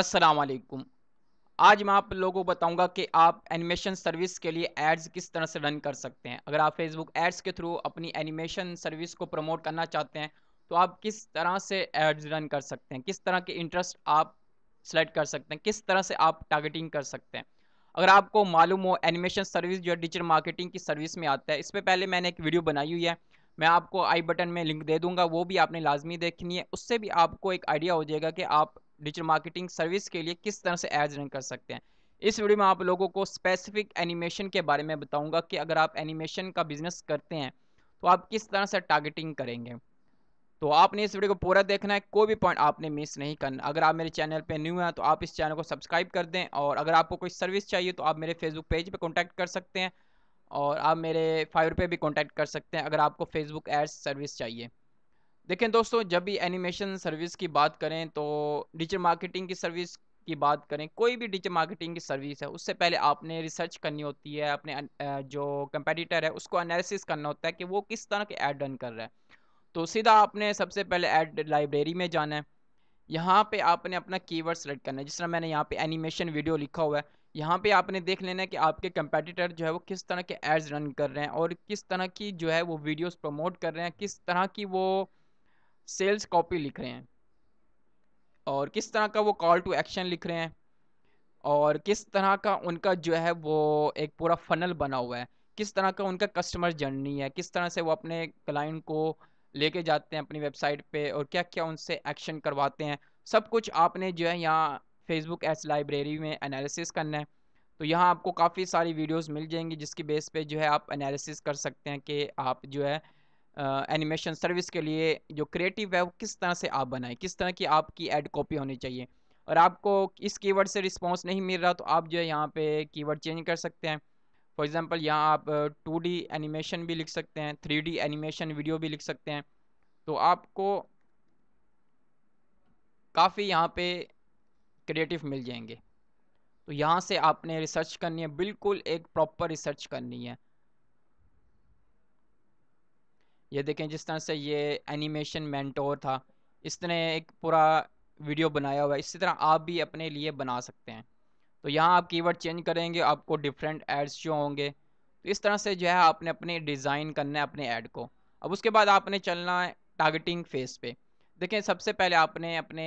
असलकुम आज मैं आप लोगों को बताऊंगा कि आप एनिमेशन सर्विस के लिए एड्स किस तरह से रन कर सकते हैं अगर आप फेसबुक एड्स के थ्रू अपनी एनिमेशन सर्विस को प्रमोट करना चाहते हैं तो आप किस तरह से एड्स रन कर सकते हैं किस तरह के इंटरेस्ट आप सेलेक्ट कर सकते हैं किस तरह से आप टारगेटिंग कर सकते हैं अगर आपको मालूम हो एनिमेशन सर्विस जो है डिजिटल मार्केटिंग की सर्विस में आता है इस पर पहले मैंने एक वीडियो बनाई हुई है मैं आपको आई बटन में लिंक दे दूंगा वो भी आपने लाजमी देखनी है उससे भी आपको एक आइडिया हो जाएगा कि आप डिजिटल मार्केटिंग सर्विस के लिए किस तरह से एड्स रन कर सकते हैं इस वीडियो में आप लोगों को स्पेसिफिक एनिमेशन के बारे में बताऊंगा कि अगर आप एनिमेशन का बिजनेस करते हैं तो आप किस तरह से टारगेटिंग करेंगे तो आपने इस वीडियो को पूरा देखना है कोई भी पॉइंट आपने मिस नहीं करना अगर आप मेरे चैनल पर न्यू हैं तो आप इस चैनल को सब्सक्राइब कर दें और अगर आपको कोई सर्विस चाहिए तो आप मेरे फेसबुक पेज पे कॉन्टैक्ट कर सकते हैं और आप मेरे फाइव रुपये भी कॉन्टैक्ट कर सकते हैं अगर आपको फेसबुक एड्स सर्विस चाहिए देखें दोस्तों जब भी एनिमेशन सर्विस की बात करें तो डिजिटल मार्केटिंग की सर्विस की बात करें कोई भी डिजिटल मार्केटिंग की सर्विस है उससे पहले आपने रिसर्च करनी होती है अपने जो कंपेटिटर है उसको एनालिसिस करना होता है कि वो किस तरह के ऐड रन कर रहा है तो सीधा आपने सबसे पहले ऐड लाइब्रेरी में जाना है यहाँ पे आपने अपना कीवर्ड सेलेक्ट करना है जिस तरह मैंने यहाँ पे एनिमेशन वीडियो लिखा हुआ है यहाँ पे आपने देख लेना है कि आपके कंपेटिटर जो है वो किस तरह के एड्स रन कर रहे हैं और किस तरह की जो है वो वीडियोस प्रमोट कर रहे हैं किस तरह की वो सेल्स कॉपी लिख रहे हैं और किस तरह का वो कॉल टू एक्शन लिख रहे हैं और किस तरह का उनका जो है वो एक पूरा फनल बना हुआ है किस तरह का उनका कस्टमर जर्नी है किस तरह से वो अपने क्लाइंट को लेके जाते हैं अपनी वेबसाइट पे और क्या क्या उनसे एक्शन करवाते हैं सब कुछ आपने जो है यहाँ फेसबुक एस लाइब्रेरी में एनालिसिस करना है तो यहाँ आपको काफ़ी सारी वीडियोस मिल जाएंगी जिसकी बेस पे जो है आप एनालिसिस कर सकते हैं कि आप जो है एनिमेशन सर्विस के लिए जो क्रिएटिव है वो किस तरह से आप बनाएं किस तरह की आपकी एड कॉपी होनी चाहिए और आपको इस कीवर्ड से रिस्पॉन्स नहीं मिल रहा तो आप जो है यहाँ पे कीवर्ड चेंज कर सकते हैं फॉर एग्ज़ाम्पल यहाँ आप टू एनिमेशन भी लिख सकते हैं थ्री एनिमेशन वीडियो भी लिख सकते हैं तो आपको काफ़ी यहाँ पे क्रिएटिव मिल जाएंगे तो यहाँ से आपने रिसर्च करनी है बिल्कुल एक प्रॉपर रिसर्च करनी है ये देखें जिस तरह से ये एनिमेशन मैंटोर था इसने एक पूरा वीडियो बनाया हुआ है इसी तरह आप भी अपने लिए बना सकते हैं तो यहाँ आप कीवर्ड चेंज करेंगे आपको डिफरेंट एड्स जो होंगे तो इस तरह से जो है आपने अपने डिज़ाइन करना है अपने ऐड को अब उसके बाद आपने चलना है टारगेटिंग फेस पे देखें सबसे पहले आपने अपने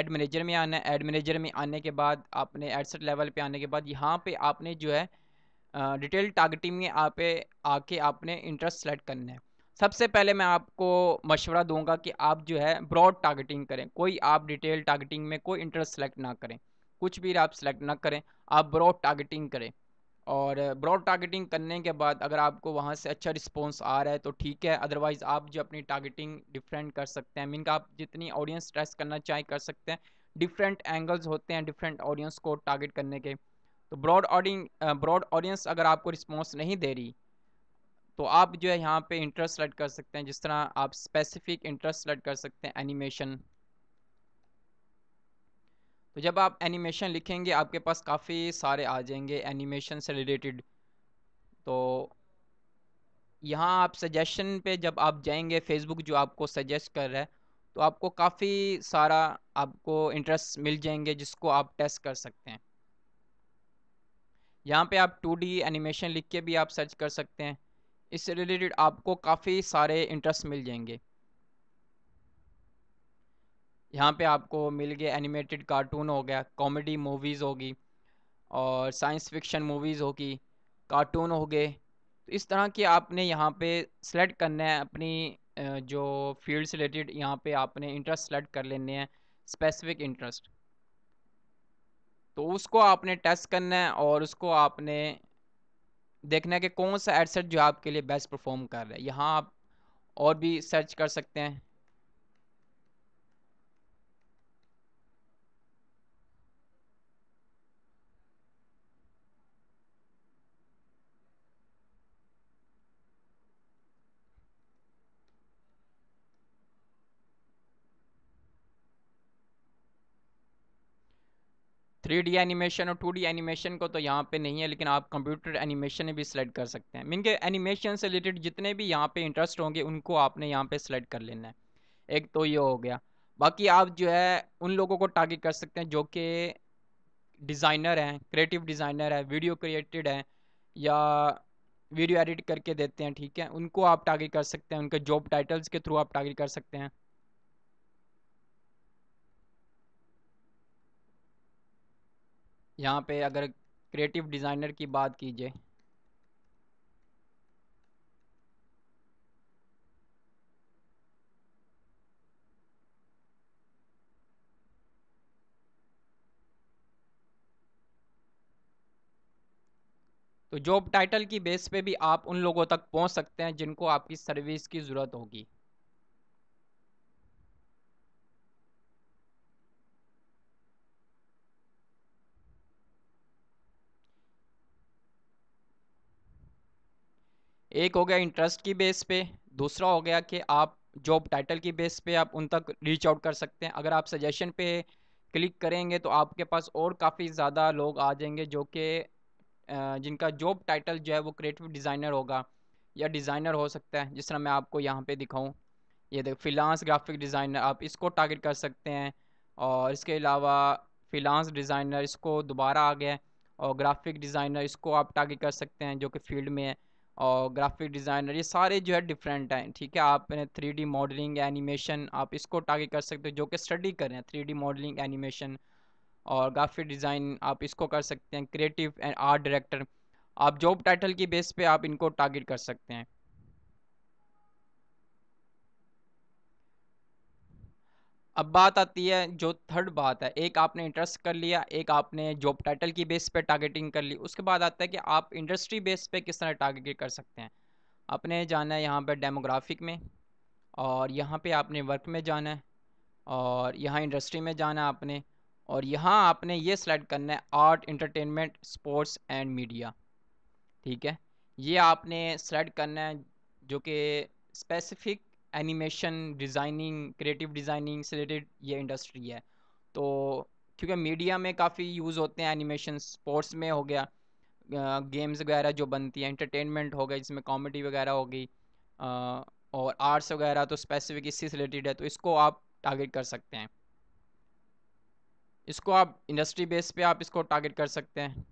एड मैनेजर में आना है ऐड मैनेजर में आने के बाद आपने एडसेट लेवल पे आने के बाद यहाँ पे आपने जो है डिटेल टारगेटिंग में आप आके आपने इंटरेस्ट सेलेक्ट करना है सबसे पहले मैं आपको मशवरा दूंगा कि आप जो है ब्रॉड टारगेटिंग करें कोई आप डिटेल टारगेटिंग में कोई इंटरेस्ट सेलेक्ट ना करें कुछ भी आप सेलेक्ट ना करें आप ब्रॉड टारगेटिंग करें और ब्रॉड टारगेटिंग करने के बाद अगर आपको वहाँ से अच्छा रिस्पॉन्स आ रहा है तो ठीक है अदरवाइज़ आप जो अपनी टारगेटिंग डिफरेंट कर सकते हैं मीन आप जितनी ऑडियंस ट्रेस करना चाहे कर सकते हैं डिफरेंट एंगल्स होते हैं डिफरेंट ऑडियंस को टारगेट करने के तो ब्रॉड ऑडिंग ब्रॉड ऑडियंस अगर आपको रिस्पॉन्स नहीं दे रही तो आप जो है यहाँ पे इंटरेस्ट सेलेक्ट कर सकते हैं जिस तरह आप स्पेसिफिक इंटरेस्ट सेलेक्ट कर सकते हैं एनिमेशन तो जब आप एनिमेशन लिखेंगे आपके पास काफ़ी सारे आ जाएंगे एनिमेशन से रिलेटेड तो यहाँ आप सजेशन पे जब आप जाएंगे फेसबुक जो आपको सजेस्ट कर रहा है तो आपको काफ़ी सारा आपको इंटरेस्ट मिल जाएंगे जिसको आप टेस्ट कर सकते हैं यहाँ पे आप 2D एनिमेशन लिख के भी आप सर्च कर सकते हैं इससे रिलेटेड आपको काफ़ी सारे इंटरेस्ट मिल जाएंगे यहाँ पे आपको मिल गए एनिमेटेड कार्टून हो गया कॉमेडी मूवीज़ होगी और साइंस फिक्शन मूवीज़ होगी कार्टून हो गए तो इस तरह के आपने यहाँ पे सेलेक्ट करना है अपनी जो फील्ड से रिलेटेड यहाँ पे आपने इंटरेस्ट सेलेक्ट कर लेने हैं स्पेसिफिक इंटरेस्ट तो उसको आपने टेस्ट करना है और उसको आपने देखना है कि कौन सा एडसेट जो आपके लिए बेस्ट परफॉर्म कर रहा है यहाँ आप और भी सर्च कर सकते हैं थ्री एनिमेशन और टू एनिमेशन को तो यहाँ पे नहीं है लेकिन आप कंप्यूटर एनिमेशन भी सिलेक्ट कर सकते हैं मीन के एनिमेशन से रिलेटेड जितने भी यहाँ पे इंटरेस्ट होंगे उनको आपने यहाँ पे सिलेक्ट कर लेना है एक तो ये हो गया बाकी आप जो है उन लोगों को टारगेट कर सकते हैं जो कि डिज़ाइनर हैं क्रिएटिव डिज़ाइनर है वीडियो क्रिएटेड है या वीडियो एडिट करके देते हैं ठीक है उनको आप टारगेट कर सकते हैं उनके जॉब टाइटल्स के थ्रू आप टारगेट कर सकते हैं यहाँ पे अगर क्रिएटिव डिज़ाइनर की बात कीजिए तो जॉब टाइटल की बेस पे भी आप उन लोगों तक पहुंच सकते हैं जिनको आपकी सर्विस की ज़रूरत होगी एक हो गया इंटरेस्ट की बेस पे दूसरा हो गया कि आप जॉब टाइटल की बेस पे आप उन तक रीच आउट कर सकते हैं अगर आप सजेशन पे क्लिक करेंगे तो आपके पास और काफ़ी ज़्यादा लोग आ जाएंगे जो कि जिनका जॉब टाइटल जो है वो क्रिएटिव डिज़ाइनर होगा या डिज़ाइनर हो सकता है जिस तरह मैं आपको यहाँ पे दिखाऊँ ये देखो फिलानस ग्राफिक डिज़ाइनर आप इसको टारगेट कर सकते हैं और इसके अलावा फिलानस डिज़ाइनर इसको दोबारा आ गया और ग्राफिक डिज़ाइनर इसको आप टारगेट कर सकते हैं जो कि फील्ड में है और ग्राफिक डिज़ाइनर ये सारे जो है डिफरेंट हैं ठीक है आप थ्री डी मॉडलिंग एनिमेशन आप इसको टारगेट कर सकते हो जो कि स्टडी कर रहे हैं थ्री डी मॉडलिंग एनिमेशन और ग्राफिक डिज़ाइन आप इसको कर सकते हैं क्रिएटिव एंड आर्ट डायरेक्टर आप जॉब टाइटल की बेस पे आप इनको टारगेट कर सकते हैं अब बात आती है जो थर्ड बात है एक आपने इंटरेस्ट कर लिया एक आपने जॉब टाइटल की बेस पे टारगेटिंग कर ली उसके बाद आता है कि आप इंडस्ट्री बेस पे किस तरह टारगेट कर सकते हैं आपने जाना है यहाँ पर डेमोग्राफिक में और यहाँ पे आपने वर्क में जाना है और यहाँ इंडस्ट्री में जाना है आपने और यहाँ आपने ये सिलेक्ट करना है art entertainment sports and media ठीक है ये आपने सेलेक्ट करना है जो कि specific animation designing creative designing से रिलेटेड ये इंडस्ट्री है तो क्योंकि मीडिया में काफ़ी यूज़ होते हैं एनिमेशन स्पोर्ट्स में हो गया गेम्स वगैरह जो बनती हैं एंटरटेनमेंट हो गया जिसमें कॉमेडी वगैरह हो गई और आर्ट्स वगैरह तो स्पेसिफिक इससे रिलेटेड है तो इसको आप टारगेट कर सकते हैं इसको आप इंडस्ट्री बेस पे आप इसको टारगेट कर सकते हैं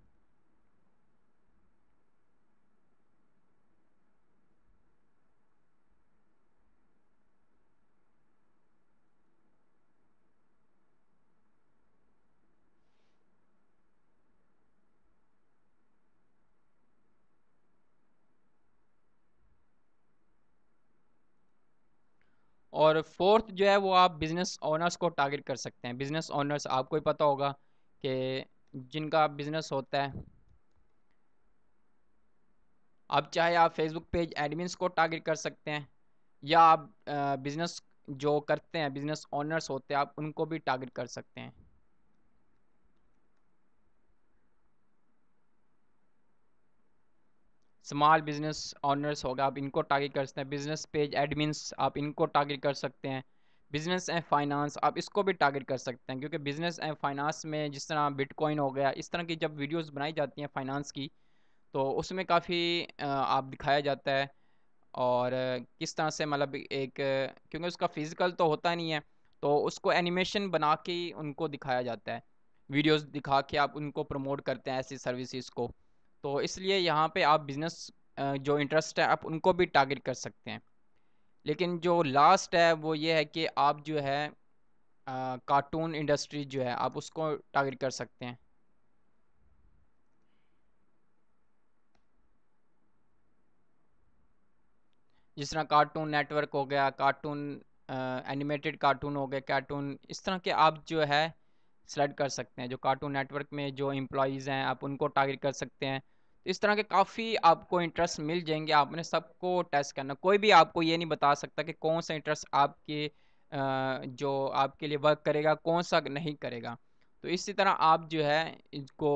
और फोर्थ जो है वो आप बिज़नेस ओनर्स को टारगेट कर सकते हैं बिज़नेस ओनर्स आपको ही पता होगा कि जिनका बिज़नेस होता है आप चाहे आप फेसबुक पेज एडमिन्स को टारगेट कर सकते हैं या आप बिज़नेस जो करते हैं बिज़नेस ओनर्स होते हैं आप उनको भी टारगेट कर सकते हैं स्मॉल बिजनेस ऑनर्स होगा आप इनको टारगेट कर सकते हैं बिजनेस पेज एडमिन्स आप इनको टारगेट कर सकते हैं बिजनेस एंड फाइनेंस आप इसको भी टारगेट कर सकते हैं क्योंकि बिजनेस एंड फाइनेंस में जिस तरह बिटकॉइन हो गया इस तरह की जब वीडियोस बनाई जाती हैं फाइनेंस की तो उसमें काफ़ी आप दिखाया जाता है और किस तरह से मतलब एक क्योंकि उसका फिज़िकल तो होता नहीं है तो उसको एनिमेशन बना के उनको दिखाया जाता है वीडियोज़ दिखा के आप उनको प्रमोट करते हैं ऐसी सर्विसज़ को तो इसलिए यहाँ पे आप बिज़नेस जो इंटरेस्ट है आप उनको भी टारगेट कर सकते हैं लेकिन जो लास्ट है वो ये है कि आप जो है कार्टून इंडस्ट्री जो है आप उसको टारगेट कर सकते हैं जिस तरह कार्टून नेटवर्क हो गया कार्टून एनिमेटेड कार्टून हो गया कार्टून इस तरह के आप जो है सेलेक्ट कर सकते हैं जो कार्टून नेटवर्क में जो एम्प्लॉयज़ हैं आप उनको टारगेट कर सकते हैं इस तरह के काफ़ी आपको इंटरेस्ट मिल जाएंगे आपने सबको टेस्ट करना कोई भी आपको ये नहीं बता सकता कि कौन सा इंटरेस्ट आपके जो आपके लिए वर्क करेगा कौन सा नहीं करेगा तो इसी तरह आप जो है इसको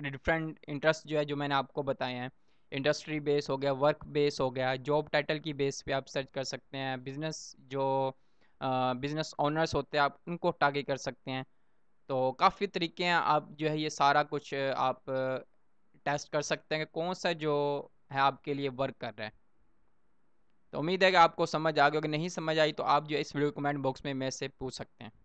डिफरेंट इंटरेस्ट जो है जो मैंने आपको बताए हैं इंडस्ट्री बेस हो गया वर्क बेस हो गया जॉब टाइटल की बेस पे आप सर्च कर सकते हैं बिज़नेस जो बिज़नेस ऑनर्स होते हैं आप उनको टागे कर सकते हैं तो काफ़ी तरीके हैं आप जो है ये सारा कुछ आप टेस्ट कर सकते हैं कौन सा जो है आपके लिए वर्क कर रहा है तो उम्मीद है कि आपको समझ आ गया अगर नहीं समझ आई तो आप जो इस वीडियो कमेंट बॉक्स में मैसेज पूछ सकते हैं